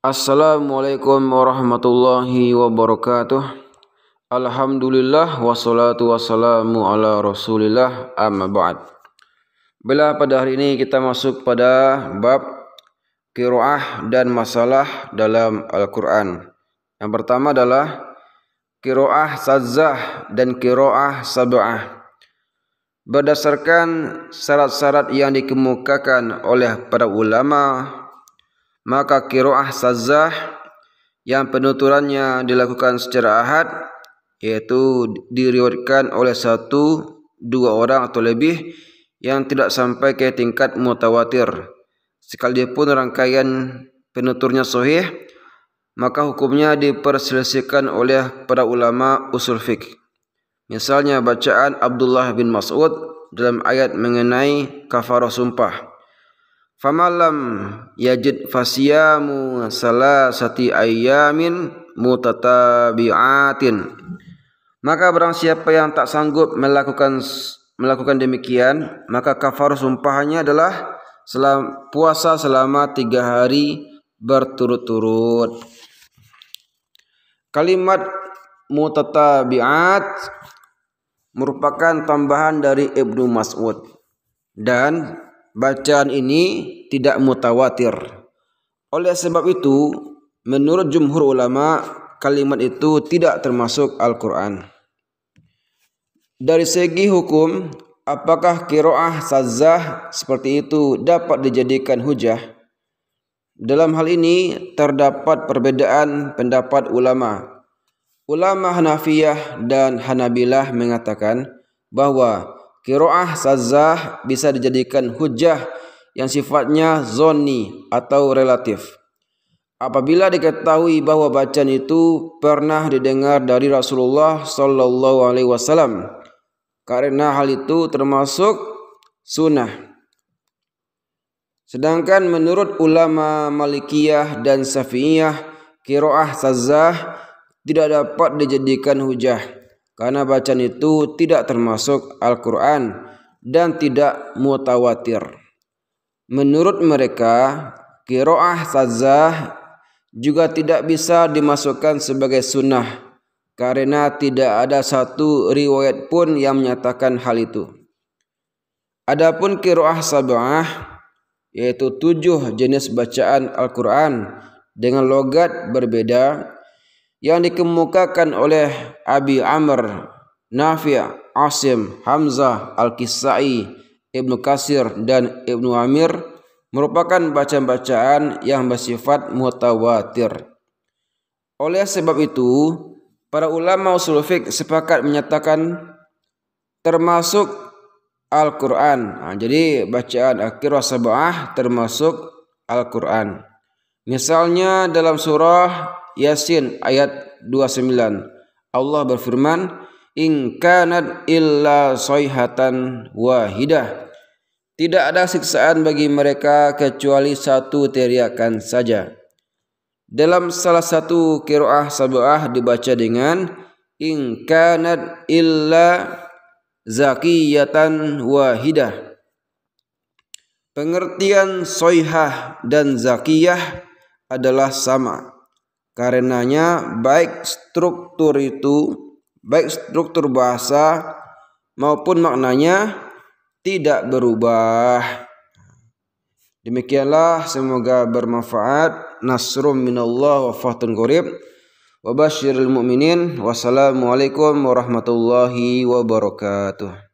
Assalamualaikum warahmatullahi wabarakatuh Alhamdulillah wassalatu wassalamu ala rasulillah amma ba'd Bila pada hari ini kita masuk pada bab Kiro'ah dan masalah dalam Al-Quran Yang pertama adalah Kiro'ah sazah dan kiro'ah sab'ah Berdasarkan syarat-syarat yang dikemukakan oleh para ulama' maka kiroah sazah yang penuturannya dilakukan secara ahad yaitu diriwayatkan oleh satu dua orang atau lebih yang tidak sampai ke tingkat mutawatir sekalipun rangkaian penuturnya sahih maka hukumnya diperselisihkan oleh para ulama usul fiqh misalnya bacaan Abdullah bin Mas'ud dalam ayat mengenai kafarah sumpah Famalam yajid fasiyamu salasati ayamin mutatabi'atin. Maka barang siapa yang tak sanggup melakukan melakukan demikian, maka kafar sumpahnya adalah selam, puasa selama tiga hari berturut-turut. Kalimat mutatabi'at merupakan tambahan dari Ibnu Mas'ud dan bacaan ini tidak mutawatir. Oleh sebab itu, menurut jumhur ulama, kalimat itu tidak termasuk Al-Quran. Dari segi hukum, apakah kiroah sazah seperti itu dapat dijadikan hujah? Dalam hal ini terdapat perbedaan pendapat ulama. Ulama Hanafiyah dan Hanabilah mengatakan bahwa Kiroah sazah bisa dijadikan hujah yang sifatnya zoni atau relatif. Apabila diketahui bahwa bacaan itu pernah didengar dari Rasulullah Shallallahu Alaihi Wasallam, karena hal itu termasuk sunnah. Sedangkan menurut ulama Malikiyah dan Syafi'iyah, kiroah sazah tidak dapat dijadikan hujah karena bacaan itu tidak termasuk Al-Quran dan tidak mutawatir. Menurut mereka, kiroah tazah juga tidak bisa dimasukkan sebagai sunnah karena tidak ada satu riwayat pun yang menyatakan hal itu. Adapun kiroah sabah yaitu tujuh jenis bacaan Al-Quran dengan logat berbeda yang dikemukakan oleh Abi Amr, Nafi', Asim, Hamzah, Al-Kisai, Ibnu Kasir dan Ibnu Amir merupakan bacaan-bacaan yang bersifat mutawatir. Oleh sebab itu, para ulama usul fiqh sepakat menyatakan termasuk Al-Qur'an. Nah, jadi bacaan akhir sabah termasuk Al-Qur'an. Misalnya dalam surah Yasin ayat 29. Allah berfirman, "In kanat illa soihatan wahidah." Tidak ada siksaan bagi mereka kecuali satu teriakan saja. Dalam salah satu kiroah sabah dibaca dengan in kanat illa zakiyatan wahidah. Pengertian soihah dan zakiyah adalah sama. Karenanya baik struktur itu, baik struktur bahasa maupun maknanya tidak berubah. Demikianlah semoga bermanfaat. Nasrum minallah wa fathun qorib. Wa basyiril mu'minin. Wassalamualaikum warahmatullahi wabarakatuh.